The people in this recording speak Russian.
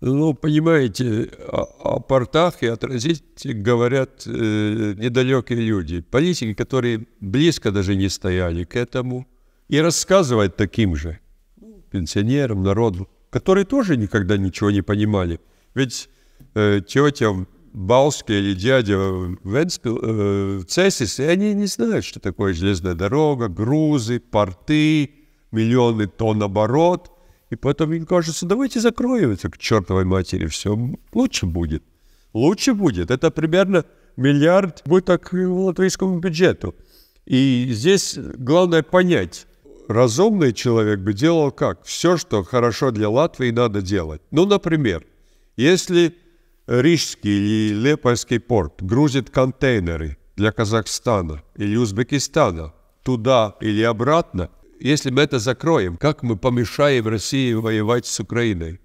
Ну, понимаете, о, о портах и отразить говорят э, недалекие люди, политики, которые близко даже не стояли к этому, и рассказывать таким же пенсионерам, народу, которые тоже никогда ничего не понимали. Ведь э, тетя в или дядя в, Энспил, э, в Цесисе, они не знают, что такое железная дорога, грузы, порты, миллионы тонн оборот – и поэтому им кажется, давайте закроем это к чертовой матери. Все лучше будет. Лучше будет. Это примерно миллиард так латвийскому бюджету. И здесь главное понять, разумный человек бы делал как? Все, что хорошо для Латвии, надо делать. Ну, например, если Рижский или Лепольский порт грузит контейнеры для Казахстана или Узбекистана туда или обратно, если мы это закроем, как мы помешаем России воевать с Украиной?